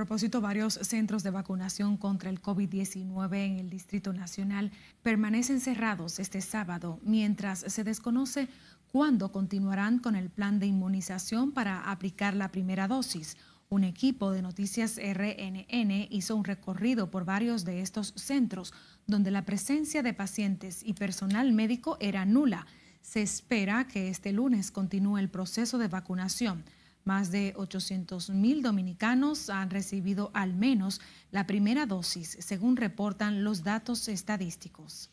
propósito, varios centros de vacunación contra el COVID-19 en el Distrito Nacional permanecen cerrados este sábado mientras se desconoce cuándo continuarán con el plan de inmunización para aplicar la primera dosis. Un equipo de Noticias RNN hizo un recorrido por varios de estos centros donde la presencia de pacientes y personal médico era nula. Se espera que este lunes continúe el proceso de vacunación. Más de 800 mil dominicanos han recibido al menos la primera dosis, según reportan los datos estadísticos.